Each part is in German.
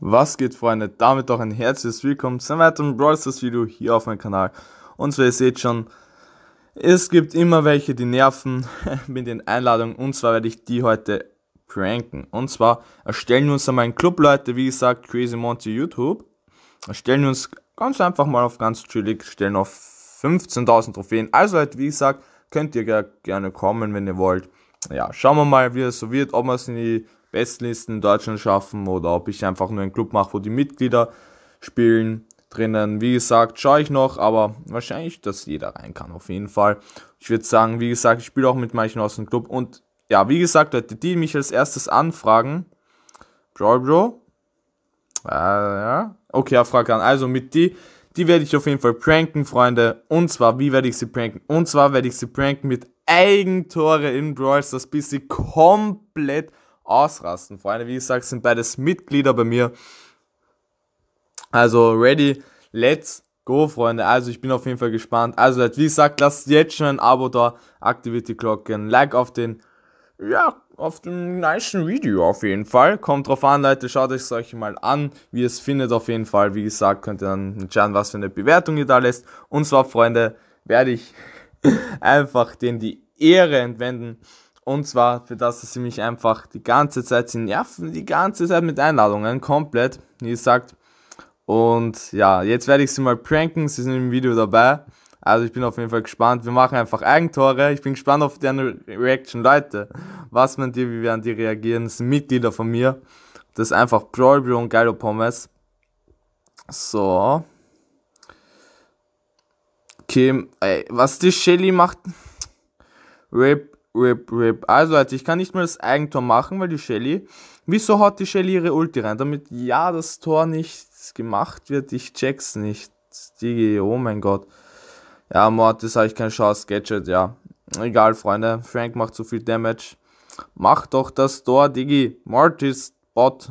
Was geht Freunde, damit auch ein herzliches Willkommen zu einem weiteren Brawl Stars Video hier auf meinem Kanal. Und zwar, ihr seht schon, es gibt immer welche, die nerven mit den Einladungen und zwar werde ich die heute pranken. Und zwar erstellen wir uns einmal einen Club, Leute, wie gesagt, Crazy Monty YouTube. Erstellen wir uns ganz einfach mal auf ganz chillig, stellen auf 15.000 Trophäen. Also Leute, wie gesagt, könnt ihr gerne kommen, wenn ihr wollt. Ja, schauen wir mal, wie es so wird, ob wir es in die Bestlisten in Deutschland schaffen oder ob ich einfach nur einen Club mache, wo die Mitglieder spielen drinnen. Wie gesagt, schaue ich noch, aber wahrscheinlich, dass jeder rein kann, auf jeden Fall. Ich würde sagen, wie gesagt, ich spiele auch mit manchen aus dem Club und ja, wie gesagt, Leute, die mich als erstes anfragen, Bro, Bro, äh, ja, okay, ja, frag an. Also mit die, die werde ich auf jeden Fall pranken, Freunde. Und zwar, wie werde ich sie pranken? Und zwar werde ich sie pranken mit Eigentore in Brawl Stars, bis sie komplett ausrasten, Freunde. Wie gesagt, sind beides Mitglieder bei mir. Also ready, let's go, Freunde. Also ich bin auf jeden Fall gespannt. Also wie gesagt, lasst jetzt schon ein Abo da, aktiviert die Glocke, ein Like auf den, ja, auf dem nice Video auf jeden Fall. Kommt drauf an, Leute, schaut euch euch mal an, wie ihr es findet auf jeden Fall. Wie gesagt, könnt ihr dann entscheiden, was für eine Bewertung ihr da lässt. Und zwar, Freunde, werde ich einfach den die Ehre entwenden und zwar für das, dass sie mich einfach die ganze Zeit sind, ja, die ganze Zeit mit Einladungen, komplett, wie gesagt. Und ja, jetzt werde ich sie mal pranken, sie sind im Video dabei. Also ich bin auf jeden Fall gespannt. Wir machen einfach Eigentore. Ich bin gespannt auf deine Reaction, Leute. Was man die, wie werden die reagieren? Das sind Mitglieder von mir. Das ist einfach Broibro Bro und Geilo Pommes. So. Kim, ey, was die Shelly macht. Rip Rip, rip. Also Leute, ich kann nicht mehr das Eigentor machen, weil die Shelly. Wieso haut die Shelly ihre Ulti rein? Damit ja das Tor nicht gemacht wird. Ich check's nicht. Digi, oh mein Gott. Ja, Mortis habe ich keine Chance. Gadget, ja. Egal, Freunde. Frank macht zu so viel Damage. Mach doch das Tor, Digi. Mortis, Bot.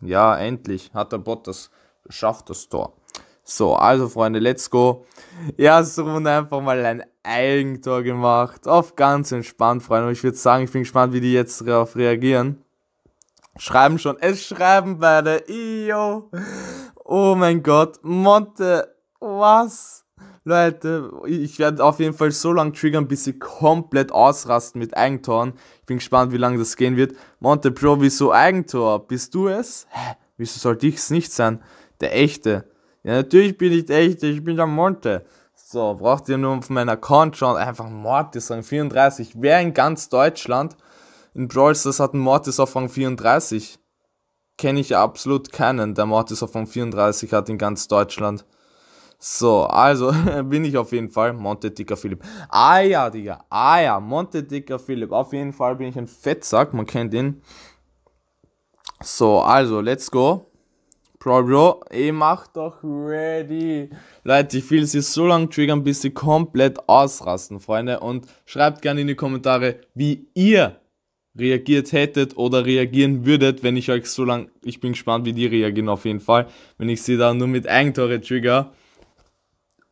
Ja, endlich hat der Bot das, schafft das Tor. So, also Freunde, let's go. Erste Runde einfach mal ein Eigentor gemacht. Auf ganz entspannt, Freunde. Und ich würde sagen, ich bin gespannt, wie die jetzt darauf reagieren. Schreiben schon. Es schreiben beide. Io. Oh mein Gott. Monte. Was? Leute, ich werde auf jeden Fall so lange triggern, bis sie komplett ausrasten mit Eigentoren. Ich bin gespannt, wie lange das gehen wird. Monte Pro, wieso Eigentor? Bist du es? Hä? Wieso sollte ich es nicht sein? Der echte. Ja, natürlich bin ich echt, ich bin der Monte. So, braucht ihr nur auf meinen Account schauen, einfach Mortis Rang 34. Wer in ganz Deutschland in Brawl Stars hat einen Mortis auf Rang 34? Kenne ich absolut keinen, der Mortis auf Rang 34 hat in ganz Deutschland. So, also bin ich auf jeden Fall Monte Dicker Philipp. Ah ja, Digga. Ah ja, Monte Dicker Philipp. Auf jeden Fall bin ich ein Fettsack, man kennt ihn. So, also, let's go. Bro, Bro, ey, mach doch ready. Leute, ich will sie so lange triggern, bis sie komplett ausrasten, Freunde. Und schreibt gerne in die Kommentare, wie ihr reagiert hättet oder reagieren würdet, wenn ich euch so lange, ich bin gespannt, wie die reagieren auf jeden Fall, wenn ich sie da nur mit Eigentore trigger.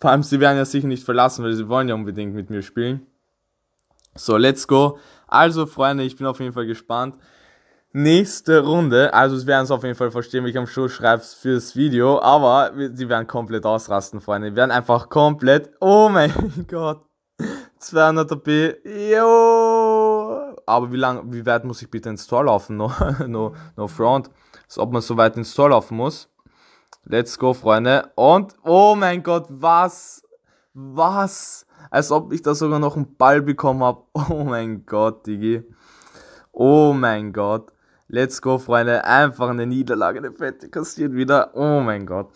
Vor allem, sie werden ja sicher nicht verlassen, weil sie wollen ja unbedingt mit mir spielen. So, let's go. Also, Freunde, ich bin auf jeden Fall gespannt nächste Runde, also es werden es auf jeden Fall verstehen, wie ich am Schuh schreibe fürs Video, aber sie werden komplett ausrasten, Freunde. Die werden einfach komplett, oh mein Gott, 200 AP, yo! Aber wie lang, wie weit muss ich bitte ins Tor laufen? No, no, no front. Als ob man so weit ins Tor laufen muss. Let's go, Freunde. Und, oh mein Gott, was? Was? Als ob ich da sogar noch einen Ball bekommen habe. Oh mein Gott, Digi. Oh mein Gott. Let's go, Freunde. Einfach eine Niederlage, eine fette kassiert wieder. Oh mein Gott.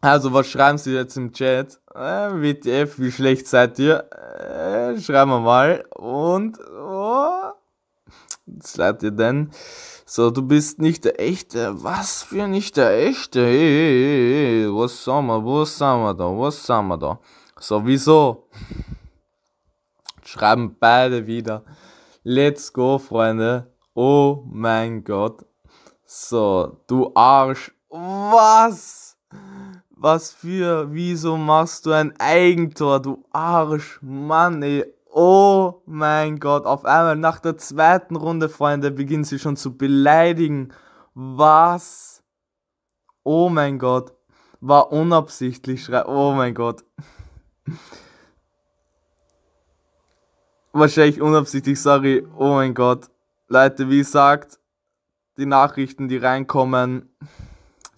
Also, was schreiben Sie jetzt im Chat? Äh, WTF, wie schlecht seid ihr? Äh, schreiben wir mal. Und, oh, was seid ihr denn? So, du bist nicht der Echte. Was für nicht der Echte? Hey, hey, hey, was sind wir, was sind wir da, was sind wir da? So, wieso? Schreiben beide wieder. Let's go, Freunde. Oh mein Gott. So, du Arsch. Was? Was für? Wieso machst du ein Eigentor, du Arsch? Mann, ey. Oh mein Gott. Auf einmal nach der zweiten Runde, Freunde, beginnen sie schon zu beleidigen. Was? Oh mein Gott. War unabsichtlich. Schrei oh mein Gott. Wahrscheinlich unabsichtlich, sorry. Oh mein Gott. Leute, wie gesagt, die Nachrichten, die reinkommen,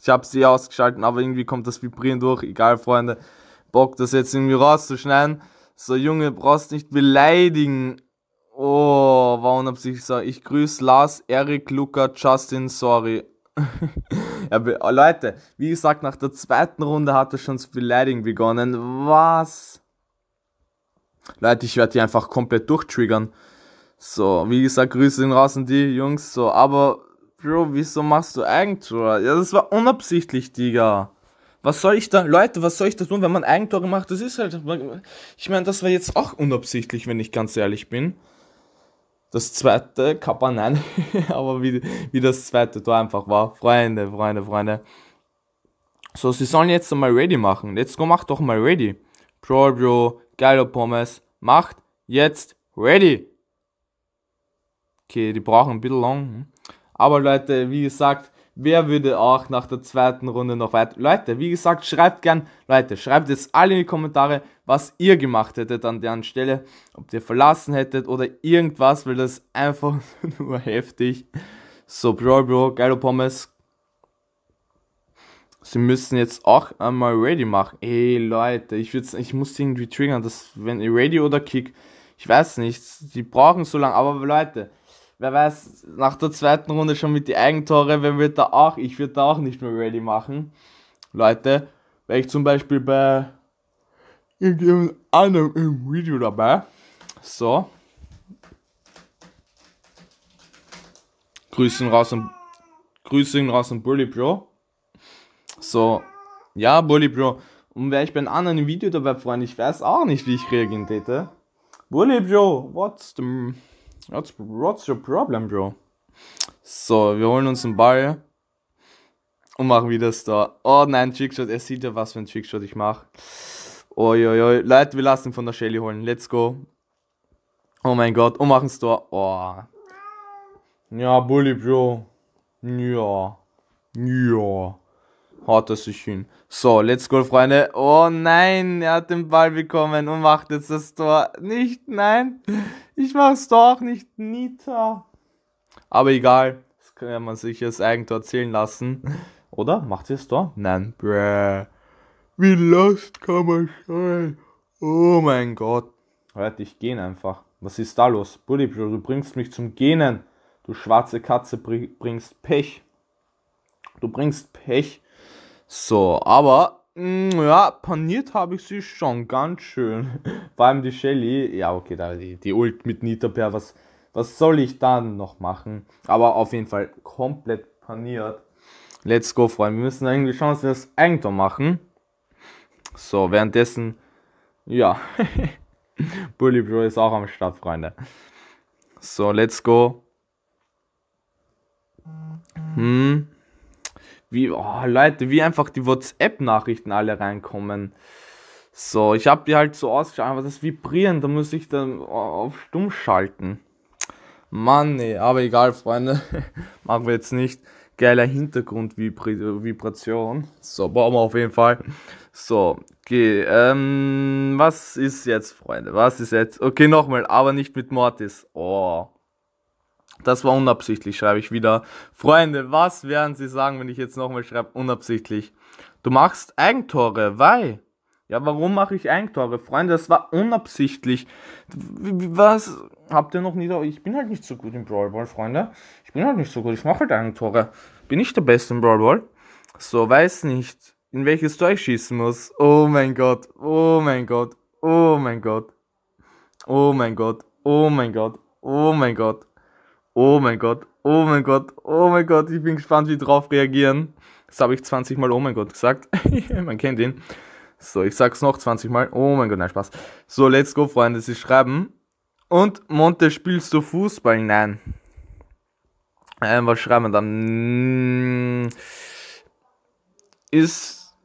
ich habe sie ausgeschaltet, aber irgendwie kommt das Vibrieren durch. Egal, Freunde, Bock das jetzt irgendwie rauszuschneiden. So, Junge, brauchst nicht beleidigen. Oh, war unabsichtlich. So, ich grüße Lars, Erik, Luca, Justin, sorry. ja, oh, Leute, wie gesagt, nach der zweiten Runde hat er schon zu beleidigen begonnen. Was? Leute, ich werde die einfach komplett durchtriggern. So, wie gesagt, Grüße in raus an die Jungs, so, aber, Bro, wieso machst du Eigentor? Ja, das war unabsichtlich, Digga. Was soll ich da, Leute, was soll ich da tun, wenn man Eigentor macht? Das ist halt, ich meine, das war jetzt auch unabsichtlich, wenn ich ganz ehrlich bin. Das zweite, Kappa, nein, aber wie, wie das zweite Tor einfach war. Freunde, Freunde, Freunde. So, sie sollen jetzt mal ready machen. Let's go, mach doch mal ready. Bro, Bro, geiler Pommes, macht jetzt ready okay, die brauchen ein bisschen lang. Hm. Aber Leute, wie gesagt, wer würde auch nach der zweiten Runde noch weiter. Leute, wie gesagt, schreibt gern, Leute, schreibt jetzt alle in die Kommentare, was ihr gemacht hättet an deren Stelle, ob ihr verlassen hättet oder irgendwas, weil das einfach nur heftig. So, Bro, Bro, geile Pommes. Sie müssen jetzt auch einmal ready machen. Ey, Leute, ich, ich muss irgendwie triggern, dass wenn ihr Radio oder Kick, ich weiß nicht, die brauchen so lange, aber Leute, wer weiß, nach der zweiten Runde schon mit die Eigentore, wer wird da auch, ich würde da auch nicht mehr ready machen. Leute, wäre ich zum Beispiel bei irgendeinem anderen im Video dabei. So. Grüßen raus und Grüßen raus und Bully Bro. So. Ja, Bully Bro. Und wäre ich bei einem anderen Video dabei, Freunde, ich weiß auch nicht, wie ich reagieren täte. Bully Bro, what's the... What's, what's your problem, bro? So, wir holen uns den Ball und machen wieder Star. Oh nein, Trickshot. Er sieht ja, was für ein Trickshot ich mache. Uiuiui. Leute, wir lassen ihn von der Shelly holen. Let's go. Oh mein Gott. Und machen Store. Oh. Ja, Bully, Bro. Ja. Ja. Haut er sich hin. So, let's go, Freunde. Oh nein, er hat den Ball bekommen und macht jetzt das Tor. Nicht, nein. Ich mach's doch nicht, Nita. Aber egal, das kann man sich jetzt eigentlich erzählen lassen. Oder? Macht ihr es doch? Nein. Bräh. Wie lost kann man sein? Oh mein Gott. Hört, ich gehen einfach. Was ist da los? Bulli, du bringst mich zum Gähnen. Du schwarze Katze bringst Pech. Du bringst Pech. So, aber Mm, ja, paniert habe ich sie schon, ganz schön. Vor allem die Shelly, ja okay, da die, die Ult mit Niterper, was, was soll ich dann noch machen? Aber auf jeden Fall komplett paniert. Let's go, Freunde. Wir müssen eigentlich schauen, dass wir das Eigentor machen. So, währenddessen, ja, Bully Bro ist auch am Start, Freunde. So, let's go. Hm wie, oh Leute, wie einfach die WhatsApp-Nachrichten alle reinkommen. So, ich habe die halt so ausgeschaut, aber das Vibrieren, da muss ich dann oh, auf stumm schalten. Mann, nee, aber egal, Freunde, machen wir jetzt nicht. Geiler Hintergrundvibration. So, brauchen wir auf jeden Fall. So, okay, ähm, was ist jetzt, Freunde? Was ist jetzt? Okay, nochmal, aber nicht mit Mortis. Oh. Das war unabsichtlich, schreibe ich wieder. Freunde, was werden Sie sagen, wenn ich jetzt nochmal schreibe, unabsichtlich? Du machst Eigentore, weil. Ja, warum mache ich Eigentore? Freunde, das war unabsichtlich. Was? Habt ihr noch nie da? Ich bin halt nicht so gut im Brawlball, Freunde. Ich bin halt nicht so gut. Ich mache halt Eigentore. Bin ich der Beste im Brawlball? So, weiß nicht, in welches Tor ich schießen muss. Oh mein Gott. Oh mein Gott. Oh mein Gott. Oh mein Gott. Oh mein Gott. Oh mein Gott. Oh mein Gott. Oh mein Gott, oh mein Gott, oh mein Gott, ich bin gespannt, wie drauf reagieren. Das habe ich 20 Mal oh mein Gott gesagt. Man kennt ihn. So, ich sag's noch 20 Mal. Oh mein Gott, nein, Spaß. So, let's go, Freunde, sie schreiben. Und Monte, spielst du Fußball? Nein. Ähm, was schreiben wir dann? Hm, ist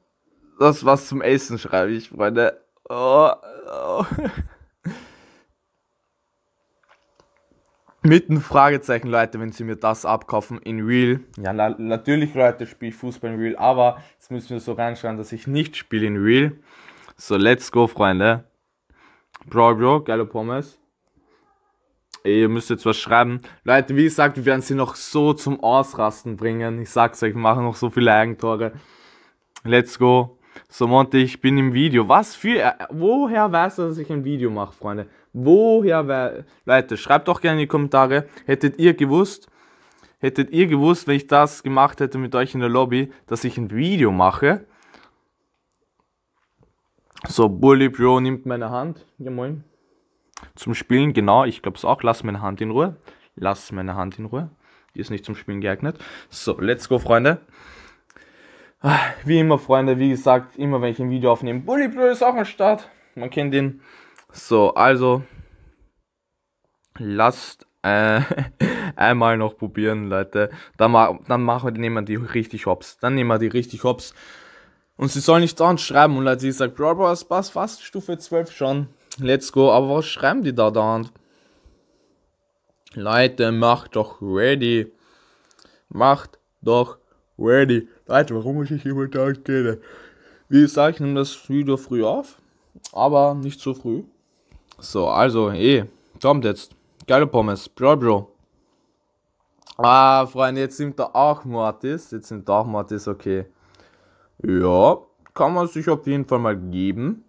das was zum Essen, schreibe ich, Freunde. Oh, oh. Mit einem Fragezeichen, Leute, wenn sie mir das abkaufen in Real. Ja, na, natürlich, Leute, spiele ich Fußball in Real, aber jetzt müssen wir so reinschauen, dass ich nicht spiele in Real. So, let's go, Freunde. Bro, Bro, geile Pommes. Ihr müsst jetzt was schreiben. Leute, wie gesagt, wir werden sie noch so zum Ausrasten bringen. Ich sag's euch, wir machen noch so viele Eigentore. Let's go. So, Monte, ich bin im Video. Was für. Äh, woher weißt du, dass ich ein Video mache, Freunde? Woher weil. Leute, schreibt doch gerne in die Kommentare, hättet ihr gewusst, hättet ihr gewusst, wenn ich das gemacht hätte mit euch in der Lobby, dass ich ein Video mache. So, Bully Bro nimmt meine Hand. Ja, moin. Zum Spielen, genau, ich glaube es auch. Lass meine Hand in Ruhe. Lass meine Hand in Ruhe. Die ist nicht zum Spielen geeignet. So, let's go, Freunde. Ah, wie immer, Freunde, wie gesagt, immer wenn ich ein Video aufnehme, Bully Bro ist auch am Start. Man kennt ihn. So, also lasst äh, einmal noch probieren, Leute. Dann, ma dann machen wir, nehmen wir die richtig hops. Dann nehmen wir die richtig hops. Und sie soll nicht dauernd schreiben. Und Leute, sie sagt, Bro, Bro, es passt fast Stufe 12 schon. Let's go. Aber was schreiben die da dauernd? Leute, macht doch ready. Macht doch ready. Leute, warum muss ich immer da gehen? Wie gesagt, ich nehme das Video früh auf. Aber nicht so früh. So, also, eh, kommt jetzt. Geile Pommes, bro, bro. Ah, Freunde, jetzt nimmt er auch Mortis. Jetzt nimmt er auch Mortis, okay. Ja, kann man sich auf jeden Fall mal geben.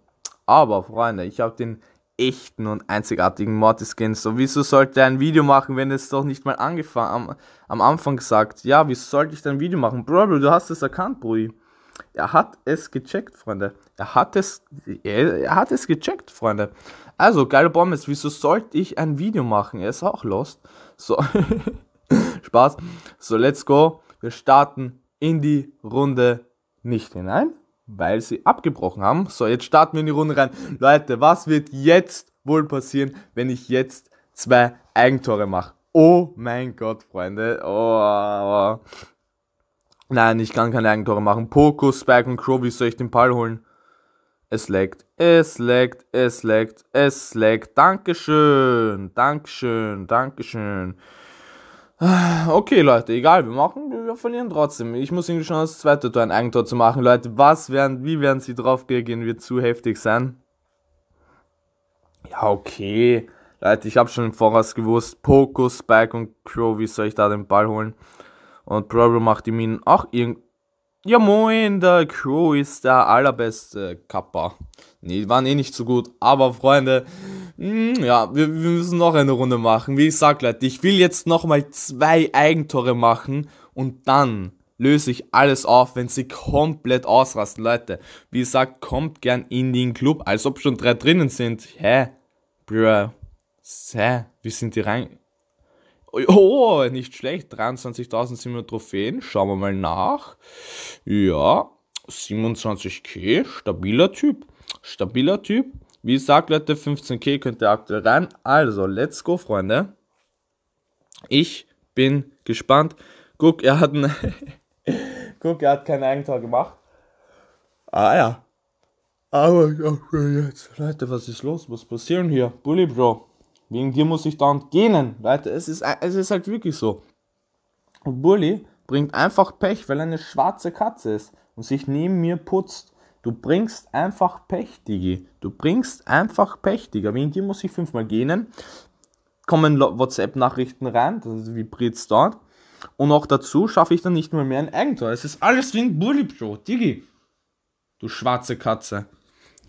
Aber, Freunde, ich habe den echten und einzigartigen Mortis-Skin. So, wieso sollte er ein Video machen, wenn es doch nicht mal angefangen am, am Anfang sagt? Ja, wieso sollte ich ein Video machen? Bro, bro, du hast es erkannt, Brui. Er hat es gecheckt, Freunde. Er hat es, er, er hat es gecheckt, Freunde. Also, geile Bommes, wieso sollte ich ein Video machen? Er ist auch lost. So, Spaß. So, let's go. Wir starten in die Runde nicht hinein, weil sie abgebrochen haben. So, jetzt starten wir in die Runde rein. Leute, was wird jetzt wohl passieren, wenn ich jetzt zwei Eigentore mache? Oh mein Gott, Freunde. Oh. Nein, ich kann keine Eigentore machen. Poco, Spike und Crow, wie soll ich den Ball holen? Es leckt, es leckt, es leckt, es leckt. Dankeschön, Dankeschön, Dankeschön. Okay, Leute, egal, wir machen, wir verlieren trotzdem. Ich muss irgendwie schon das zweite Tor ein Eigentor zu machen. Leute, was werden, wie werden sie drauf reagieren? Wird zu heftig sein? Ja, okay. Leute, ich habe schon im Voraus gewusst, Poco, Spike und Crow, wie soll ich da den Ball holen? Und Probro macht die Minen auch irgendwie ja moin, der Crew ist der allerbeste Kappa. Nee, waren eh nicht so gut. Aber Freunde, mh, mm, ja, wir, wir, müssen noch eine Runde machen. Wie ich sag, Leute, ich will jetzt nochmal zwei Eigentore machen und dann löse ich alles auf, wenn sie komplett ausrasten, Leute. Wie gesagt, kommt gern in den Club, als ob schon drei drinnen sind. Hä? Bruh. Hä? Wie sind die rein? Oh, nicht schlecht. 23.700 Trophäen. Schauen wir mal nach. Ja, 27k. Stabiler Typ. Stabiler Typ. Wie gesagt, Leute, 15k könnt ihr aktuell rein. Also, let's go, Freunde. Ich bin gespannt. Guck, er hat, Guck, er hat kein Eigentor gemacht. Ah ja. Aber jetzt, Leute, was ist los? Was passiert hier? Bully Bro. Wegen dir muss ich dauernd gähnen. Leute, es ist, es ist halt wirklich so. Und Bulli bringt einfach Pech, weil er eine schwarze Katze ist und sich neben mir putzt. Du bringst einfach Pech, Digi. Du bringst einfach Pech, Digga. Wegen dir muss ich fünfmal gähnen. Kommen WhatsApp-Nachrichten rein, das vibriert dort. Und auch dazu schaffe ich dann nicht mal mehr ein Eigentor. Es ist alles wegen Bulli, pro Digi. Du schwarze Katze.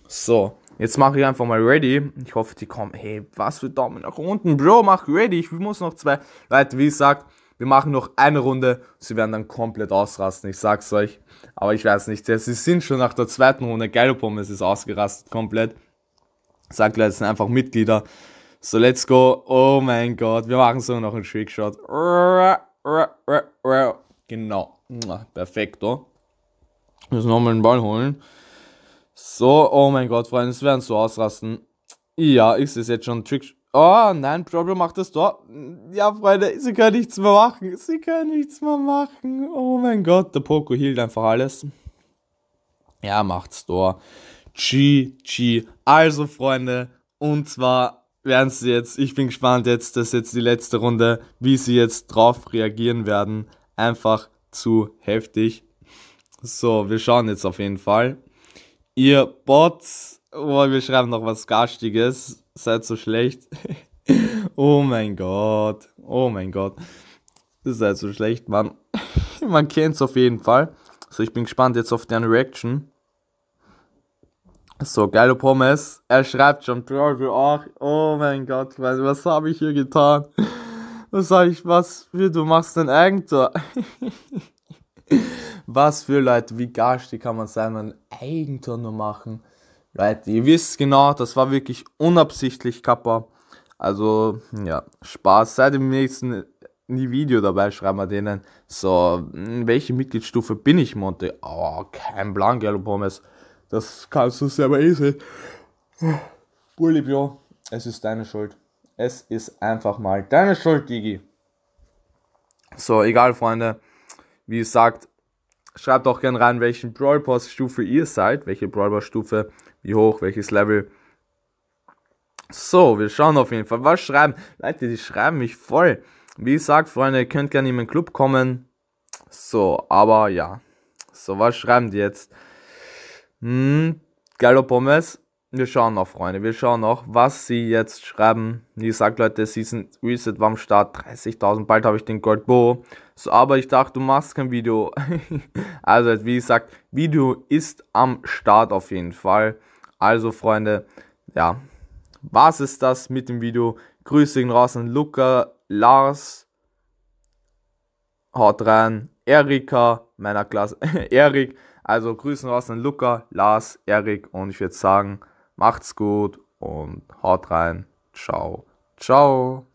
So. Jetzt mache ich einfach mal ready. Ich hoffe, die kommen. Hey, was für Daumen nach unten. Bro, mach ready. Ich muss noch zwei. Leute, wie gesagt, wir machen noch eine Runde. Sie werden dann komplett ausrasten. Ich sag's euch. Aber ich weiß nicht. Sie sind schon nach der zweiten Runde. Pommes ist ausgerastet komplett. Sagt Leute, sind einfach Mitglieder. So, let's go. Oh mein Gott. Wir machen sogar noch einen Trickshot. Genau. Perfekto. Oh. Müssen nochmal den Ball holen. So, oh mein Gott, Freunde, es werden so ausrasten. Ja, ist es jetzt schon. Trick. Oh nein, Problem macht das Tor. Ja, Freunde, sie können nichts mehr machen. Sie können nichts mehr machen. Oh mein Gott, der Poco hielt einfach alles. Ja, macht's Tor. GG. Also, Freunde, und zwar werden sie jetzt, ich bin gespannt jetzt, ist jetzt die letzte Runde, wie sie jetzt drauf reagieren werden. Einfach zu heftig. So, wir schauen jetzt auf jeden Fall. Ihr Bots. Oh, wir schreiben noch was Garstiges. Seid so schlecht. oh mein Gott. Oh mein Gott. Seid so schlecht, Mann. Man kennt es auf jeden Fall. So, ich bin gespannt jetzt auf deren Reaction. So, geile Pommes. Er schreibt schon, ach, oh mein Gott, was habe ich hier getan? Was sag ich, was, wie, du machst ein Eigentor. Was für Leute, wie garstig kann man sein, ein Eigentor nur machen? Leute, ihr wisst genau, das war wirklich unabsichtlich, Kappa. Also, ja, Spaß. Seid im nächsten Video dabei, schreiben wir denen. So, in welche Mitgliedsstufe bin ich, Monte? Oh, kein Plan, gell, Pommes. Das kannst du selber eh sehen. Bullibio, es ist deine Schuld. Es ist einfach mal deine Schuld, Digi. So, egal, Freunde. Wie gesagt, Schreibt auch gerne rein, welchen Brawl Pass Stufe ihr seid, welche Brawl Pass Stufe, wie hoch, welches Level. So, wir schauen auf jeden Fall. Was schreiben? Leute, die schreiben mich voll. Wie gesagt, Freunde, ihr könnt gerne in meinen Club kommen. So, aber ja. So, was schreiben die jetzt? Hm, Gallo Pommes wir schauen noch, Freunde. Wir schauen noch, was sie jetzt schreiben. Wie gesagt, Leute, Season Reset war am Start. 30.000. Bald habe ich den Gold Bo. So, aber ich dachte, du machst kein Video. also, wie gesagt, Video ist am Start auf jeden Fall. Also, Freunde, ja. Was ist das mit dem Video? Grüße gehen raus an Luca, Lars. Haut rein. Erika, meiner Klasse. Erik. Also, Grüße raus an Luca, Lars, Erik. Und ich würde sagen, Macht's gut und haut rein. Ciao. Ciao.